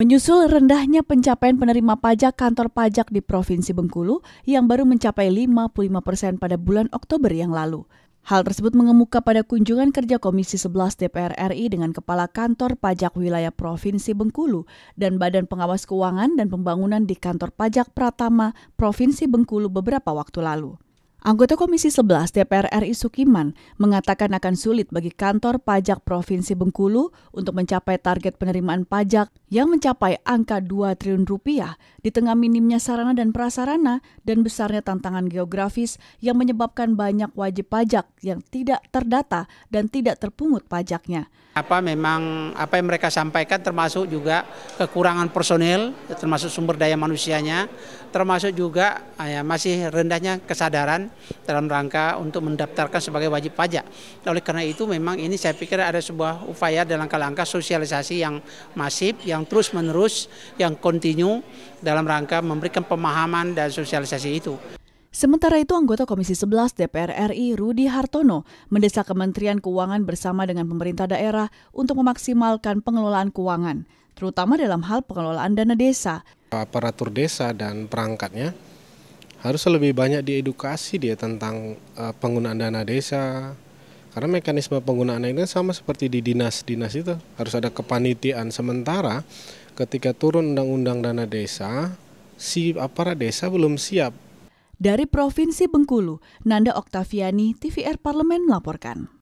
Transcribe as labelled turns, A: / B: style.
A: Menyusul rendahnya pencapaian penerima pajak kantor pajak di Provinsi Bengkulu yang baru mencapai 55 persen pada bulan Oktober yang lalu. Hal tersebut mengemuka pada kunjungan kerja Komisi 11 DPR RI dengan Kepala Kantor Pajak Wilayah Provinsi Bengkulu dan Badan Pengawas Keuangan dan Pembangunan di Kantor Pajak Pratama Provinsi Bengkulu beberapa waktu lalu. Anggota Komisi 11 DPR RI Sukiman mengatakan akan sulit bagi kantor pajak Provinsi Bengkulu untuk mencapai target penerimaan pajak yang mencapai angka 2 triliun rupiah di tengah minimnya sarana dan prasarana dan besarnya tantangan geografis yang menyebabkan banyak wajib pajak yang tidak terdata dan tidak terpungut pajaknya.
B: Apa memang apa yang mereka sampaikan termasuk juga kekurangan personil termasuk sumber daya manusianya, termasuk juga ah ya, masih rendahnya kesadaran dalam rangka untuk mendaftarkan sebagai wajib pajak. Oleh karena itu memang ini saya pikir ada sebuah upaya dalam langkah-langkah sosialisasi yang masif, yang terus-menerus, yang kontinu dalam rangka memberikan pemahaman dan sosialisasi itu.
A: Sementara itu, anggota Komisi 11 DPR RI Rudi Hartono mendesak Kementerian Keuangan bersama dengan pemerintah daerah untuk memaksimalkan pengelolaan keuangan, terutama dalam hal pengelolaan dana desa.
C: Aparatur desa dan perangkatnya harus lebih banyak diedukasi dia tentang uh, penggunaan dana desa karena mekanisme penggunaan ini kan sama seperti di dinas-dinas itu harus ada kepanitiaan sementara ketika turun undang-undang dana desa si aparat desa belum siap
A: dari Provinsi Bengkulu Nanda Oktaviani TVR Parlemen melaporkan